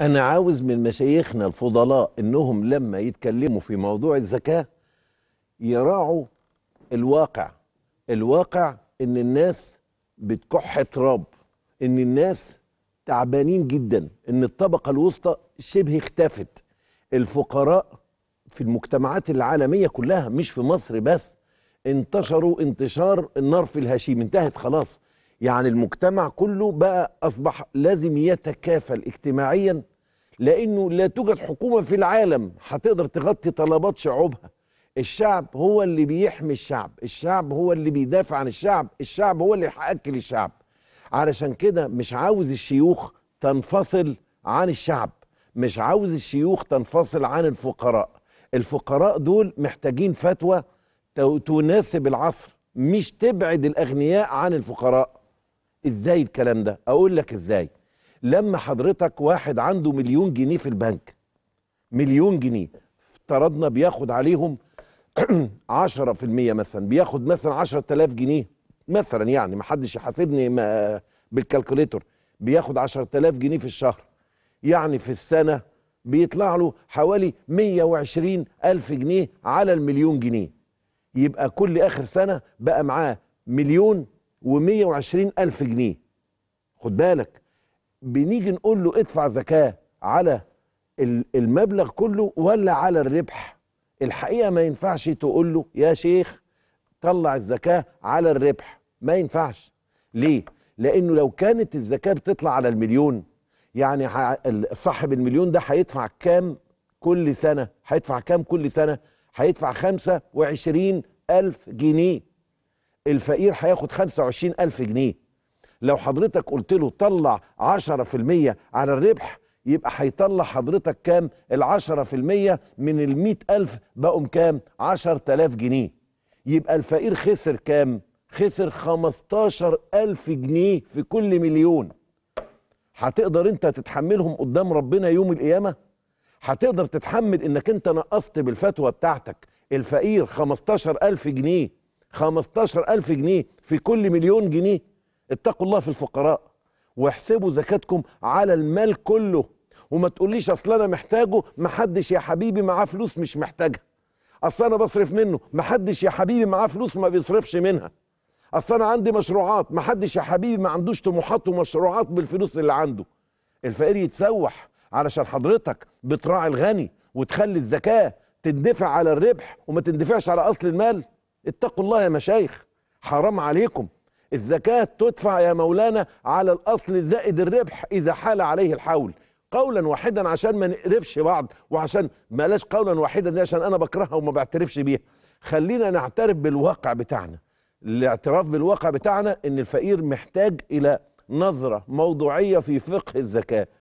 أنا عاوز من مشايخنا الفضلاء إنهم لما يتكلموا في موضوع الزكاة يراعوا الواقع الواقع إن الناس بتكح تراب إن الناس تعبانين جدا إن الطبقة الوسطى شبه اختفت الفقراء في المجتمعات العالمية كلها مش في مصر بس انتشروا انتشار النار في الهشيم انتهت خلاص يعني المجتمع كله بقى أصبح لازم يتكافل اجتماعيا لأنه لا توجد حكومة في العالم هتقدر تغطي طلبات شعوبها الشعب هو اللي بيحمي الشعب الشعب هو اللي بيدافع عن الشعب الشعب هو اللي هيأكل الشعب علشان كده مش عاوز الشيوخ تنفصل عن الشعب مش عاوز الشيوخ تنفصل عن الفقراء الفقراء دول محتاجين فتوى تناسب العصر مش تبعد الأغنياء عن الفقراء ازاي الكلام ده اقول لك ازاي لما حضرتك واحد عنده مليون جنيه في البنك مليون جنيه افترضنا بياخد عليهم 10% مثلا بياخد مثلا 10000 جنيه مثلا يعني ما حدش يحاسبني بالكالكوليتر بياخد 10000 جنيه في الشهر يعني في السنه بيطلع له حوالي 120000 ألف جنيه على المليون جنيه يبقى كل آخر سنة بقى معاه مليون و120 ألف جنيه خد بالك بنيجي نقول له ادفع زكاة على المبلغ كله ولا على الربح الحقيقة ما ينفعش تقول له يا شيخ طلع الزكاة على الربح ما ينفعش ليه لأنه لو كانت الزكاة بتطلع على المليون يعني صاحب المليون ده هيدفع كام كل سنة هيدفع كام كل سنة هيدفع وعشرين ألف جنيه الفقير هياخد 25000 جنيه لو حضرتك قلت له طلع 10% على الربح يبقى هيطلع حضرتك كام ال 10% من ال 100000 بقوا كام 10000 جنيه يبقى الفقير خسر كام خسر 15000 جنيه في كل مليون هتقدر انت تتحملهم قدام ربنا يوم القيامه هتقدر تتحمل انك انت نقصت بالفتوى بتاعتك الفقير 15000 جنيه 15000 جنيه في كل مليون جنيه اتقوا الله في الفقراء واحسبوا زكاتكم على المال كله وما تقوليش اصل انا محتاجه محدش يا حبيبي معاه فلوس مش محتاجها اصل انا بصرف منه محدش يا حبيبي معاه فلوس ما بيصرفش منها اصل انا عندي مشروعات محدش يا حبيبي ما عندوش طموحات ومشروعات بالفلوس اللي عنده الفقير يتسوح علشان حضرتك بتراعي الغني وتخلي الزكاه تندفع على الربح وما تندفعش على اصل المال اتقوا الله يا مشايخ حرام عليكم الزكاة تدفع يا مولانا على الأصل زائد الربح إذا حال عليه الحول قولا واحدا عشان ما نقرفش بعض وعشان ملاش قولا واحدا دي عشان أنا بكرهها وما بعترفش بيها خلينا نعترف بالواقع بتاعنا الاعتراف بالواقع بتاعنا إن الفقير محتاج إلى نظرة موضوعية في فقه الزكاة